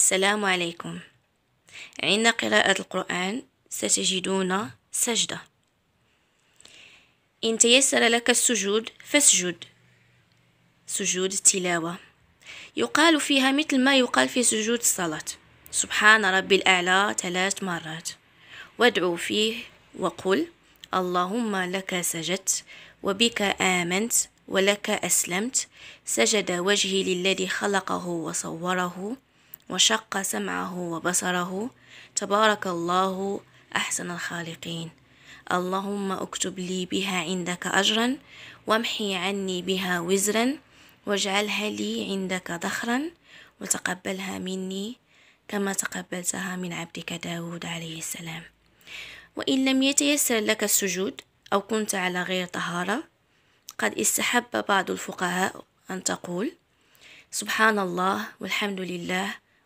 السلام عليكم عند قراءة القرآن ستجدون سجدة إن تيسر لك السجود فاسجد سجود التلاوة يقال فيها مثل ما يقال في سجود الصلاة سبحان ربي الأعلى ثلاث مرات وادعو فيه وقل اللهم لك سجدت وبك آمنت ولك أسلمت سجد وجهي للذي خلقه وصوره وشق سمعه وبصره تبارك الله أحسن الخالقين اللهم اكتب لي بها عندك أجرا وامحي عني بها وزرا واجعلها لي عندك ذخرا وتقبلها مني كما تقبلتها من عبدك داود عليه السلام وإن لم يتيسر لك السجود أو كنت على غير طهارة قد استحب بعض الفقهاء أن تقول سبحان الله والحمد لله